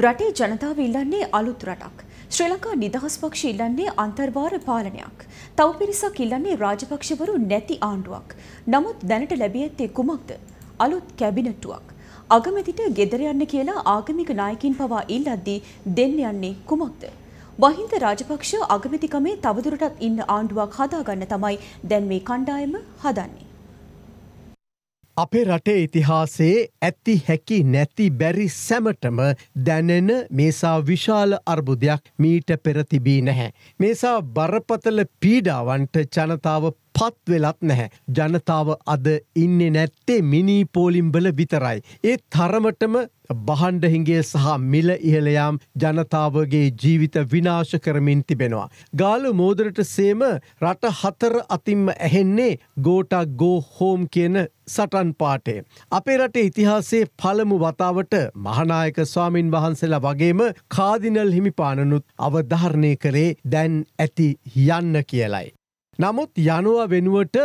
රටේ ජනතාව ඉල්ලන්නේ අලුත් රටක්. ශ්‍රී ලංකා නිදහස් පක්ෂ ඉල්ලන්නේ අන්තර්වාර පාලනයක්. තව පිරිසක් ඉල්ලන්නේ රාජපක්ෂවරු නැති ආණ්ඩුවක්. නමුත් දැනට ලැබී ඇත්තේ කුමක්ද? අලුත් කැබිනට්ටුවක්. අගමැතිට ගෙදර යන්න කියලා ආගමික නායකින් පවා ඉල්ලද්දී දෙන්න යන්නේ කුමක්ද? වහින්ද රාජපක්ෂ අගමැතිකමේ තවදුරටත් ඉන්න ආණ්ඩුවක් හදාගන්න තමයි දැන් මේ කණ්ඩායම හදන්නේ. අපේ රටේ ඉතිහාසයේ ඇති හැකි නැති බැරි සැමටම දැනෙන මේසා විශාල අර්බුදයක් මීට පෙරතිබී නැහැ. මේසා බරපතල පීඩාවන්ට ජනතාව පත් වෙලත් නැහැ. ජනතාව අද ඉන්නේ නැත්තේ මිනී පෝලිම්බල විතරයි. ඒ තරමටම බහන්ඩහිගේ සහ මිල ඉහලයාම් ජනතාවගේ ජීවිත විනාශ කරමින් තිබෙනවා. ගාලු මෝදරට සේම රට හතර අතින්ම ඇහෙන්නේ ගෝටක් ගෝ හෝම් කියන සටන් පාටේ. අපේ රටේ ඉතිහාසේ පළමු වතාවට මහනායක ස්වාමින් වහන්සලා වගේම කාදිනල් හිමිපාණනුත් අවධාරණය කරේ දැන් ඇති යන්න කියලයි. නමුත් යනුව වෙනුවට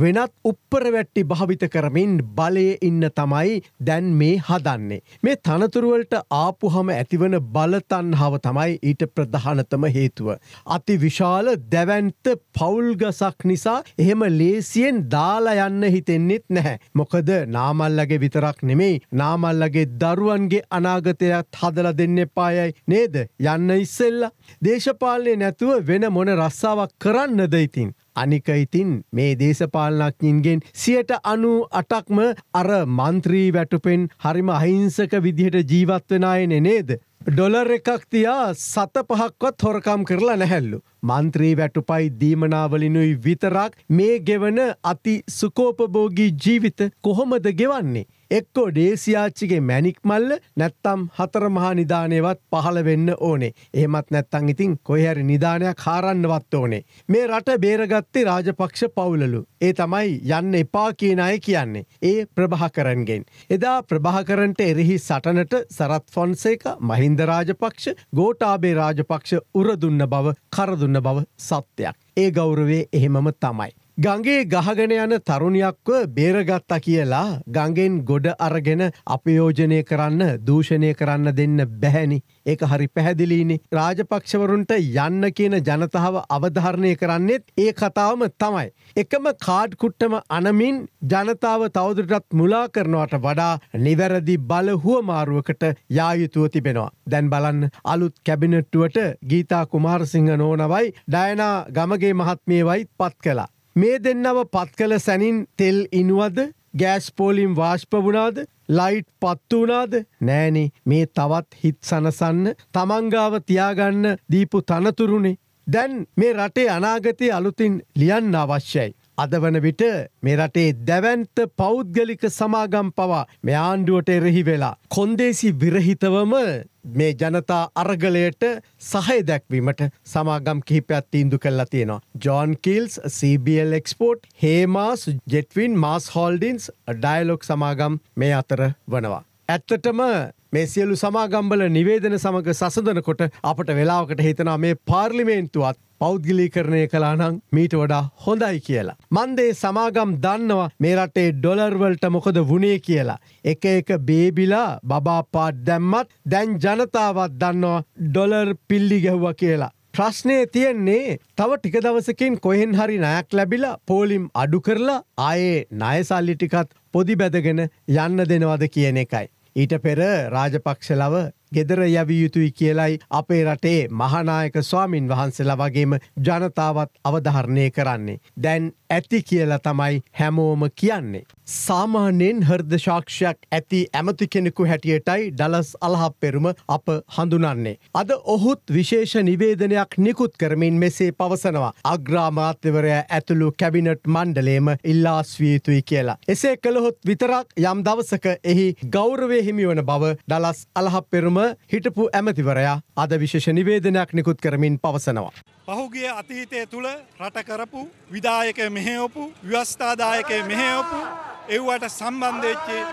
වෙනත් උප්පර වැට්ටි භාවිත කරමින් බලය ඉන්න තමයි දැන් මේ හදන්නේ. මේ තනතුරුවලට ආපුහම ඇතිවන බලතන්හාව තමයි ඊට ප්‍රධානතම හේතුව. අති විශාල දැවැන්ත පවුල්ගසක් නිසා එහෙම ලේසියෙන් දාලා යන්න හිතෙන්නෙත් නැහැ. මොකද නාමල්ලගේ විතරක් නෙමෙයි නාමල්ලගේ දරුවන්ගේ අනාගතයත් හදල දෙන්න පායයි නේද යන්න ඉස්සෙල්ල. දේශපාලනය නැතුව වෙන මොන රස්සාවක් කරන්න දයිතින්. ඉතින් අනික ඉතින් මේ දේශපාලනඥින්ගෙන් සියට අනු අටක්ම අර මන්ත්‍රී වැටුපෙන් හරිම අහිංසක විදිහට ජීවත්වෙනයනෙ නේද. ඩොලර් එකක් තියා සත පහක්වත් හොරකම් කරලා නැහැල්ලු. මන්ත්‍රී වැටුපයි දීමනාවලිනුයි විතරක් මේ ගෙවන අති සුකෝපභෝගී ජීවිත කොහොමද ගෙවන්නේ. එක්කෝ ඩේසියාච්චිගේ මැනික් මල්ල නැත්තම් හතර මහා නිධානයවත් පහළ වෙන්න ඕනේ. එහෙමත් නැත්තං ඉතින් කොහැරි නිධානයක් හාරන්නවත් ඕනේ. මේ රට බේරගත්තේ රාජපක්ෂ පවුලලු. ඒ තමයි යන්න එපා කියන අය කියන්නේ. ඒ ප්‍රභාකරන්ගෙන්. එදා ප්‍රභාකරන්ට එරෙහි සටනට සරත් ෆොන්සේක මහින්ද රාජපක්ෂ ගෝටාබේ රාජපක්ෂ උරදුන්න බව කරදුන්න. දුන්න බව සත්‍යයක්. ඒ ගෞරවේ එහෙමම තමයි. ගඟේ ගහගෙන යන තරුණයක්ව බේරගත්තා කියලා ගඟෙන් ගොඩ අරගෙන අපයෝජනය කරන්න දූෂණය කරන්න දෙන්න බැහැනි. ඒක හරි පැහැදිලීනි. රාජපක්ෂවරුන්ට යන්න කියන ජනතාව අවධාරණය කරන්නෙත් ඒ කතාවම තමයි. එකම කාඩ් කුට්ටම අනමින් ජනතාව තවදුරටත් මුලා කරනවට වඩා නිවැරදි බලහුවමාරුවකට යායුතුව තිබෙනවා. දැන් බලන්න අලුත් කැබිනට්ටුවට ගීතා කුමාරසිංහ නෝනවයි ඩයනා ගමගේ මහත්මියවයි පත් කලා. මේ දෙන්නව පත් කළ සැනින් තෙල් ඉනුවද ගෑස්පෝලිම් වාශ්පවුණාද ලයිට් පත්වනාද නෑනේ මේ තවත් හිත් සනසන්න තමංගාව තියාගන්න දීපු තනතුරුණේ. දැන් මේ රටේ අනාගතය අලුතින් ලියන්න අවශ්‍යයි. අද වන විට මේ රටේ දැවන්ත පෞද්ගලික සමාගම් පවා මේ ආණ්ඩුවට එරෙහි වෙලා. කොන්දේසි විරහිතවම මේ ජනතා අරගලයට සහය දැක්වීමට සමාගම් කිහිපයක් තීන්දු කල්ලා තියෙනවා. John Keells CBL export Hemas Jetwing MAS holdings Dialog සමාගම් මේ අතර වනවා. ඇත්තටම මේ සියලු සමාගම්බල නිවේදන සමඟ සසඳනකොට අපට වෙලාවකට හිතනා මේ පාර්ලිමේන්තුවත් පෞද්ගිලීකරණය කලානං මීට වඩා හොඳයි කියලා. මන්දේ සමාගම් දන්නවා මේ රටේ ඩොලර්වල්ට මොකද වුණේ කියලා. එක එක බේබිලා බබාපාත් දැම්මත් දැන් ජනතාවත් දන්නවා ඩොලර් පිල්ලි ගැහ්ව කියලා. ප්‍රශ්නය තියෙන්නේ තව ටික දවසකින් කොහෙන් හරි නයක් ලැබිලා පෝලිම් අඩු කරලා ආයේ නයසල්ලි ටිකත් පොදි බැදගෙන යන්න දෙනවද කියන එකයි. ඊට පෙර රාජපක්ෂලව ගෙදර යවිය යුතුයි කියලයි අපේ රටේ මහනායක ස්වාමින් වහන්සලා වගේම ජනතාවත් අවධාරණය කරන්නේ. දැන් ඇති කියලා තමයි හැමෝම කියන්නේ. සාමාන්‍යයෙන් හර්ද ශාක්ෂයක් ඇති ඇමති කෙනෙකු හැටියටයි ඩලස් අල්හප්පෙරුම අප හඳුනන්නේ. අද ඔහුත් විශේෂ නිවේදනයක් නිකුත් කරමින් මෙසේ පවසනවා. අග්‍රාමාත්‍යවරයා ඇතුළු කැබිනට් මණ්ඩලේම ඉල්ලාස්වියතුයි කියලා. එසේ කළහොත් විතරක් යම් දවසක එහි ගෞරවය හිමිවන බව ඩලස් අල්හප්පෙරුම අනුව හිටපු ඇමතිවරයා අද විශේෂ නිවේදනයක් නිකුත් කරමින් පවසනවා. පහුගිය අතීතය තුළ රට කරපු විදායක මෙහෙවපු ව්‍යවස්ථාදායක මෙහෙවපු එව්වට සම්බන්ධච්චේ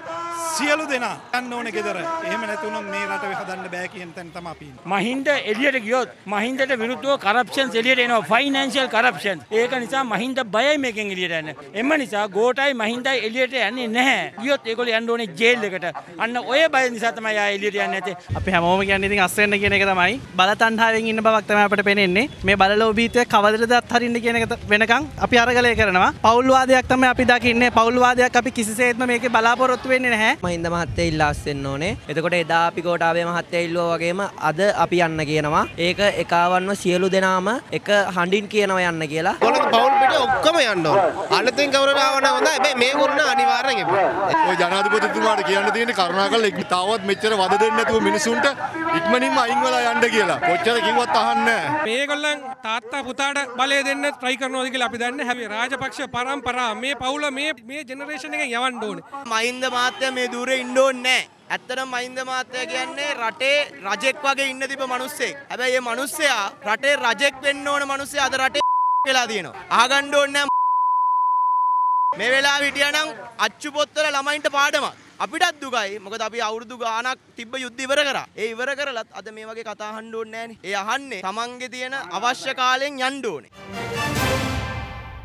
සියලු දෙනා යන්න ඕනේ ගෙදර. එහෙම නැතුනොත් මේ රට හදන්න බෑ කියන තැන තමයි අපි ඉන්නේ. මහින්ද එළියට ගියොත් මහින්දට විරුද්ධව කරප්ෂන්ස් එළියට එනවා. Financial corruption. ඒක නිසා මහින්ද බයයි මේකෙන් එළියට යන්න. එම නිසා ගෝටයි මහින්දයි එළියට යන්නේ නැහැ. ගියොත් ඒගොල්ලෝ යන්න ඕනේ ජේල් එකට. අන්න ඔය බය නිසා තමයි ආයෙ එළියට යන්නේ නැත්තේ. අපි හැමෝම කියන්නේ ඉතින් අස්සෙන්න කියන එක තමයි. බලතණ්හාවෙන් ඉන්න බවක් තමයි අපිට පේන්නේ. මේ බලලෝභීත්වය කවදද අත්හරින්න කියන එක වෙනකන් අපි අරගලය කරනවා. පෞල්වාදයක් තමයි අපි දකින්නේ. පෞල්වාදයක් අපි කිසිසේත්ම මේකේ බලාපොරොත්තු වෙන්නේ නැහැ. මහින්ද මහත්තය ඉල්ලාස්සෙන්න්න ඕනේ එතකොට එදා අපි කෝටාවේ මහත්තය ඉල්ලෝ වගේම අද අපි යන්න කියනවා ඒක එකාවන්ව සියලු දෙනාම එක හඬින් කියනව යන්න කියලා පවල්ට එක්කම යන්න ඕන අලුතින් කවුරු ආවනම් හොඳයි හැබැයි මේ ගුණ අනිවාර්යෙන් එපා ඔය ජනාධිපතිතුමාට කියන්න තියෙන්නේ කරුණාකරලා ඉක්ම තාවත් මෙච්චර වද දෙන්න නැතුව මිනිසුන්ට ඉක්මනින්ම අයින් වෙලා යන්න කියලා කොච්චර කිව්වත් අහන්නේ නැහැ මේගොල්ලන් තාත්තා පුතාට බලය දෙන්න try කරනවාද කියලා අපි දන්නේ හැබැයි රාජපක්ෂ පරම්පරා මේ පවුල මේ මේ ජෙනරේෂන් එකෙන් යවන්න ඕනේ මහින්ද මහත්තයා මේ දුරේ ඉන්න ඕනේ නැහැ ඇත්තටම මහින්ද මහත්තයා කියන්නේ රටේ රජෙක් වගේ ඉන්න තිබ මිනිස්සෙක්. හැබැයි මේ මිනිස්සයා රටේ රජෙක් වෙන්න ඕන මිනිස්සයා අද රටේ වෙලා තියෙනවා. අහගන්න ඕනේ මේ වෙලාව හිටියනම් අච්චු පොත්වල ළමයින්ට පාඩමක්. අපිටත් දුකයි. මොකද අපි අවුරුදු ගාණක් තිබ්බ යුද්ධ ඉවර කරා. ඒ ඉවර කරලත් අද මේ වගේ කතා අහන්න ඕනේ නැහනේ. ඒ අහන්නේ Tamange තියෙන අවශ්‍ය කාලයෙන් යන්න ඕනේ.